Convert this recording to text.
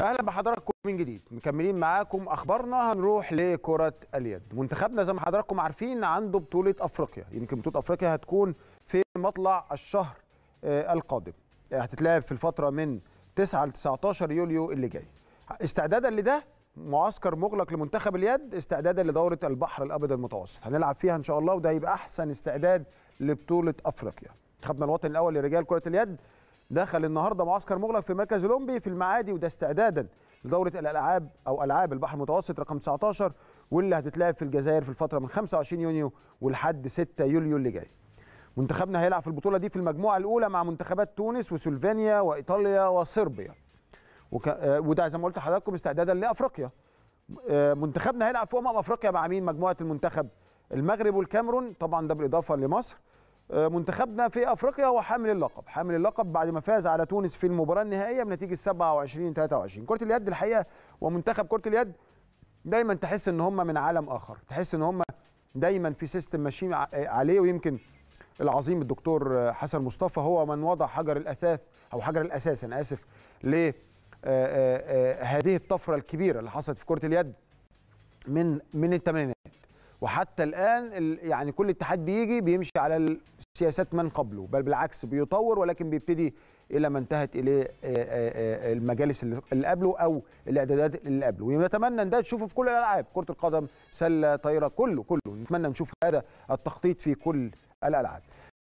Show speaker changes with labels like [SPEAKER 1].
[SPEAKER 1] اهلا بحضراتكم من جديد مكملين معاكم اخبارنا هنروح لكره اليد منتخبنا زي ما حضراتكم عارفين عنده بطوله افريقيا يمكن بطوله افريقيا هتكون في مطلع الشهر آه، القادم هتتلعب في الفتره من 9 ل 19 يوليو اللي جاي استعدادا لده معسكر مغلق لمنتخب اليد استعدادا لدوره البحر الابيض المتوسط هنلعب فيها ان شاء الله وده هيبقى احسن استعداد لبطوله افريقيا منتخبنا الوطني الاول لرجال كره اليد دخل النهارده معسكر مغلق في مركز اولمبي في المعادي وده استعدادا لدوره الالعاب او العاب البحر المتوسط رقم 19 واللي هتتلعب في الجزائر في الفتره من 25 يونيو ولحد 6 يوليو اللي جاي. منتخبنا هيلعب في البطوله دي في المجموعه الاولى مع منتخبات تونس وسلوفينيا وايطاليا وصربيا. وك... آه، وده زي ما قلت لحضراتكم استعدادا لافريقيا. آه، منتخبنا هيلعب في امم افريقيا مع مين؟ مجموعه المنتخب المغرب والكاميرون طبعا ده بالاضافه لمصر منتخبنا في افريقيا هو حامل اللقب حامل اللقب بعد ما فاز على تونس في المباراه النهائيه بنتيجه 27 23 كره اليد الحقيقه ومنتخب كره اليد دايما تحس ان هم من عالم اخر تحس ان هم دايما في سيستم ماشيين عليه ويمكن العظيم الدكتور حسن مصطفى هو من وضع حجر الاثاث او حجر الاساس انا اسف ل آه، آه، آه، هذه الطفره الكبيره اللي حصلت في كره اليد من من الثمانينات وحتى الان يعني كل اتحاد بيجي بيمشي على سياسات من قبله بل بالعكس بيطور ولكن بيبتدي الى ما انتهت اليه آه، آه، آه، المجالس اللي قبله او الاعدادات اللي قبله ونتمنى ان ده تشوفه في كل الالعاب كره القدم سله طايره كله كله نتمنى نشوف هذا التخطيط في كل الالعاب